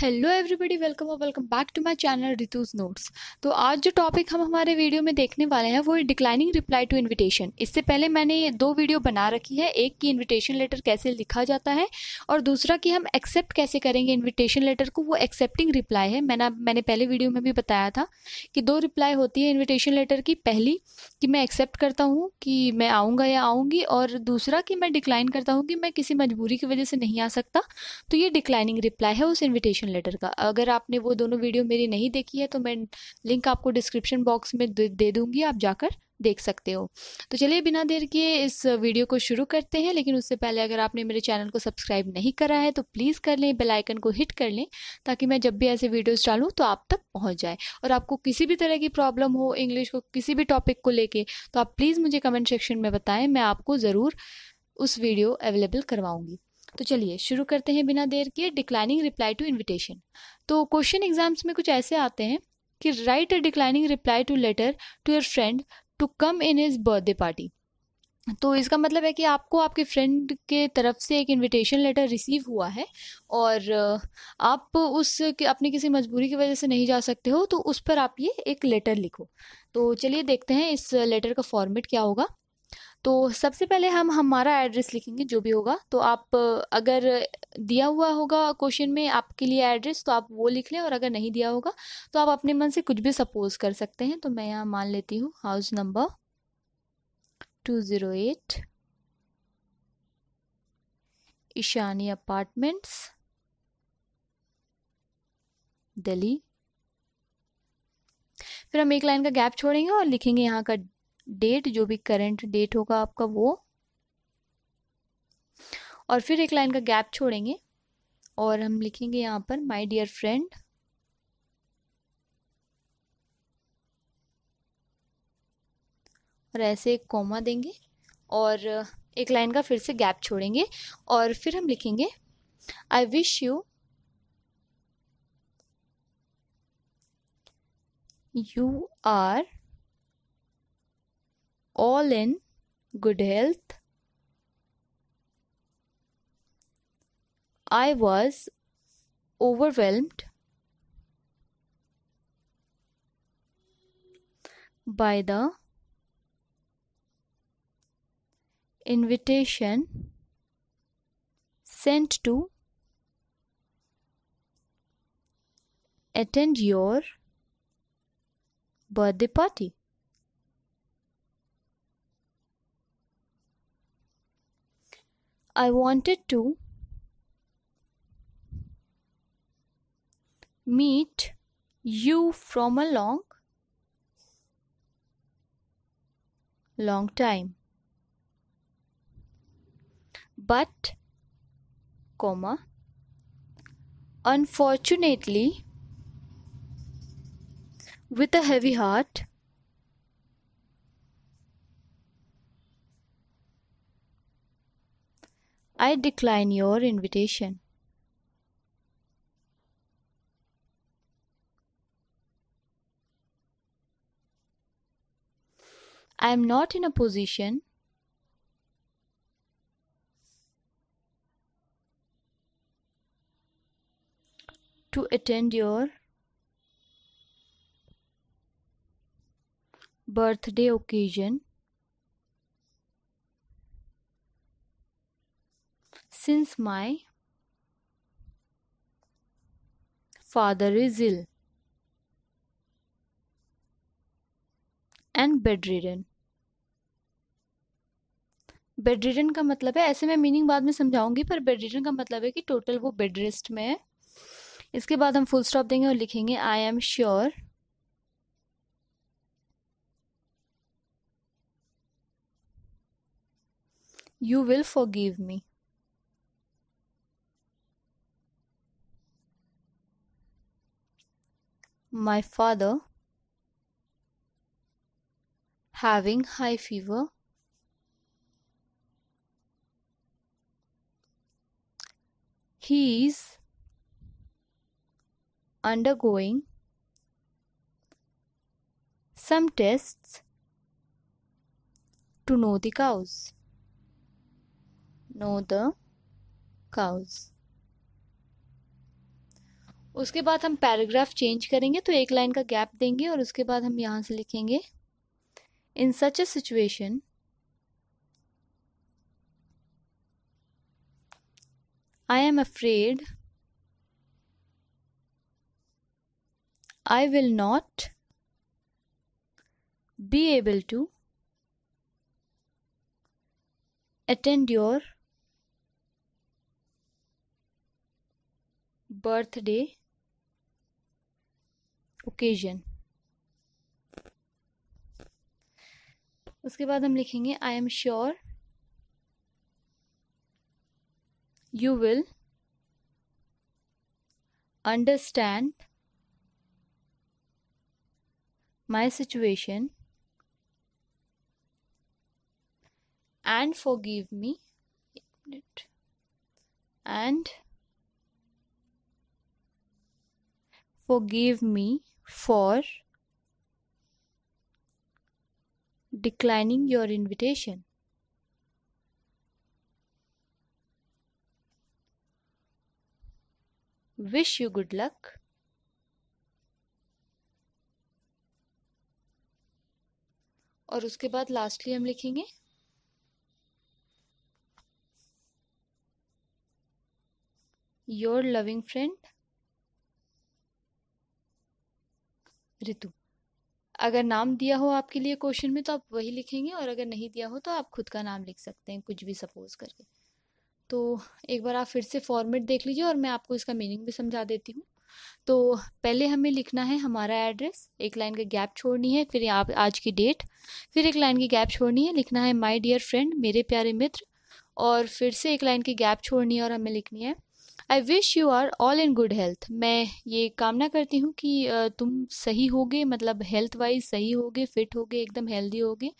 Hello everybody welcome और welcome back to my channel Ritu's notes तो आज जो टॉपिक हम हमारे वीडियो में देखने वाले हैं वो है डिक्लाइनिंग रिप्लाई टू इनविटेशन इससे पहले मैंने दो वीडियो बना रखी है एक की इनविटेशन लेटर कैसे लिखा जाता है और दूसरा कि हम एक्सेप्ट कैसे करेंगे इन्विटेशन लेटर को वो एक्सेप्टिंग रिप्लाई है मैंने मैंने पहले वीडियो में भी बताया था कि दो रिप्लाई होती है इन्विटेशन लेटर की पहली कि मैं एक्सेप्ट करता हूँ कि मैं आऊँगा या आऊँगी और दूसरा कि मैं डिक्लाइन करता हूँ कि मैं किसी मजबूरी की वजह से नहीं आ सकता तो ये डिक्लाइनिंग रिप्लाई है उस इन्विटेशन रिजेक्शन लेटर का अगर आपने वो दोनों वीडियो मेरी नहीं देखी है तो मैं लिंक आपको डिस्क्रिप्शन बॉक्स में दे दूंगी आप जाकर देख सकते हो तो चलिए बिना देर के इस वीडियो को शुरू करते हैं लेकिन उससे पहले अगर आपने मेरे चैनल को सब्सक्राइब नहीं करा है तो प्लीज़ कर लें बेल आइकन को हिट कर लें ताकि मैं जब भी ऐसे वीडियोस डालूं तो आप तक पहुंच जाए और आपको किसी भी तरह की प्रॉब्लम हो इंग्लिश को किसी भी टॉपिक को लेके तो आप प्लीज़ मुझे कमेंट सेक्शन में बताएं मैं आपको ज़रूर उस वीडियो अवेलेबल करवाऊँगी तो चलिए शुरू करते हैं बिना देर के डिक्लाइनिंग रिप्लाई टू इनविटेशन तो क्वेश्चन एग्जाम्स में कुछ ऐसे आते हैं कि write a declining reply to letter to your friend to come in his birthday party तो इसका मतलब है कि आपको आपके फ्रेंड के तरफ से एक इनविटेशन लेटर रिसीव हुआ है और आप उस अपनी किसी मजबूरी की वजह से नहीं जा सकते हो तो उस पर आप ये एक लेटर लिखो तो चलिए देखते हैं इस लेटर का फॉर्मेट क्या होगा तो सबसे पहले हम हमारा एड्रेस लिखेंगे जो भी होगा तो आप अगर दिया हुआ होगा क्वेश्चन में आपके लिए एड्रेस तो आप वो लिख लें और अगर नहीं दिया होगा तो आप अपने मन से कुछ भी सपोज कर सकते हैं तो मैं यहाँ मान लेती हूँ house number two zero eight Ishani apartments Delhi फिर हम एक लाइन का गैप छोड़ेंगे और लिखेंगे यहाँ का डेट जो भी करंट डेट होगा आपका वो और फिर एक लाइन का गैप छोड़ेंगे और हम लिखेंगे यहाँ पर माय डियर फ्रेंड और ऐसे एक कॉमा देंगे और एक लाइन का फिर से गैप छोड़ेंगे और फिर हम लिखेंगे I wish you you are all in good health. I was overwhelmed by the invitation sent to attend your birthday party. I wanted to meet you from a long long time but comma unfortunately with a heavy heart I decline your invitation. I am not in a position to attend your birthday occasion since my father is ill and bedridden bedridden का मतलब है ऐसे मैं meaning बाद में समझाऊंगी पर bedridden का मतलब है कि टोटल वो बेड रेस्ट में है इसके बाद हम फुल स्टॉप देंगे और लिखेंगे I am sure you will forgive me My father having high fever. He is undergoing some tests to know the cows. Know the cows. उसके बाद हम पैराग्राफ चेंज करेंगे तो एक लाइन का गैप देंगे और उसके बाद हम यहाँ से लिखेंगे in such a situation I am afraid I will not be able to attend your birthday occasion उसके बाद हम लिखेंगे I am sure you will understand my situation and forgive me and forgive me for declining your invitation. Wish you good luck. और उसके बाद lastly हम लिखेंगे your loving friend ऋतु अगर नाम दिया हो आपके लिए क्वेश्चन में तो आप वही लिखेंगे और अगर नहीं दिया हो तो आप खुद का नाम लिख सकते हैं कुछ भी सपोज करके तो एक बार आप फिर से फॉर्मेट देख लीजिए और मैं आपको इसका मीनिंग भी समझा देती हूँ तो पहले हमें लिखना है हमारा एड्रेस एक लाइन का गैप छोड़नी है फिर आप आज की डेट फिर एक लाइन की गैप छोड़नी है लिखना है माई डियर फ्रेंड मेरे प्यारे मित्र और फिर से एक लाइन की गैप छोड़नी है और हमें लिखनी है I wish you are all in good health मैं ये कामना करती हूँ कि तुम सही होगे मतलब हेल्थ वाइज सही होगे फिट होगे एकदम हेल्दी होगे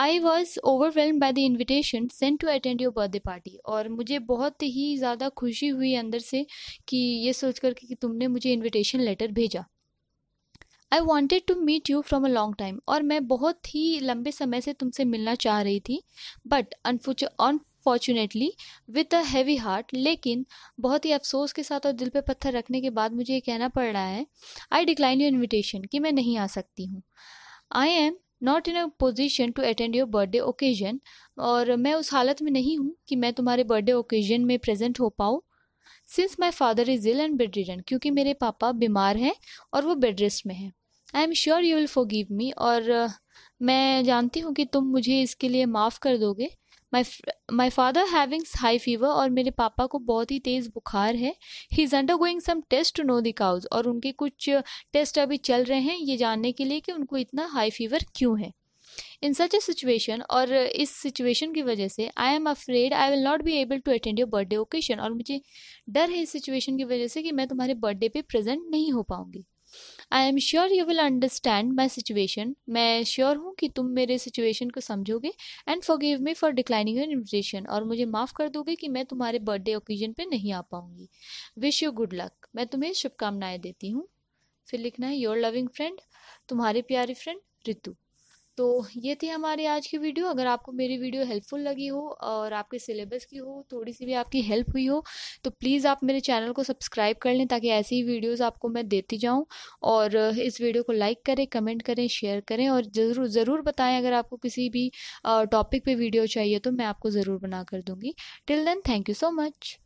I was overwhelmed by the invitation sent to attend your birthday party और मुझे बहुत ही ज़्यादा खुशी हुई अंदर से कि ये सोच करके कि तुमने मुझे इन्विटेशन लेटर भेजा I wanted to meet you from a long time और मैं बहुत ही लंबे समय से तुमसे मिलना चाह रही थी but unfortune fortunately with a heavy heart लेकिन बहुत ही अफसोस के साथ और दिल पे पत्थर रखने के बाद मुझे ये कहना पड़ रहा है आई डिक्लाइन योर इन्विटेशन कि मैं नहीं आ सकती हूँ I am not in a position to attend your birthday occasion और मैं उस हालत में नहीं हूँ कि मैं तुम्हारे बर्थडे ओकेजन में प्रेजेंट हो पाऊँ since my father is ill and bedridden क्योंकि मेरे पापा बीमार हैं और वो बेड रेस्ट में हैं I am sure you will give me और मैं जानती हूँ कि तुम मुझे इसके लिए माफ़ कर दोगे my my father having high fever और मेरे पापा को बहुत ही तेज़ बुखार है he is undergoing some test to know the cause और उनके कुछ टेस्ट अभी चल रहे हैं ये जानने के लिए कि उनको इतना हाई फीवर क्यों है इन सच ए सिचुएशन और इस सिचुएशन की वजह से I am afraid I will not be able to attend your birthday occasion और मुझे डर है इस सिचुएशन की वजह से कि मैं तुम्हारे बर्थडे पे प्रेजेंट नहीं हो पाऊंगी I am sure you will understand my situation मैं श्योर हूँ कि तुम मेरे सिचुएशन को समझोगे and forgive me for declining your invitation और मुझे माफ़ कर दोगे कि मैं तुम्हारे बर्थडे ओकेजन पे नहीं आ पाऊंगी विश यू गुड लक मैं तुम्हें शुभकामनाएं देती हूँ फिर लिखना है योर लविंग फ्रेंड तुम्हारी प्यारी फ्रेंड रितु तो ये थी हमारी आज की वीडियो अगर आपको मेरी वीडियो हेल्पफुल लगी हो और आपके सिलेबस की हो थोड़ी सी भी आपकी हेल्प हुई हो तो प्लीज़ आप मेरे चैनल को सब्सक्राइब कर लें ताकि ऐसी ही वीडियोज़ आपको मैं देती जाऊँ और इस वीडियो को लाइक करें कमेंट करें शेयर करें और ज़रूर ज़रूर बताएं अगर आपको किसी भी टॉपिक पर वीडियो चाहिए तो मैं आपको ज़रूर बना कर दूँगी till then thank you so much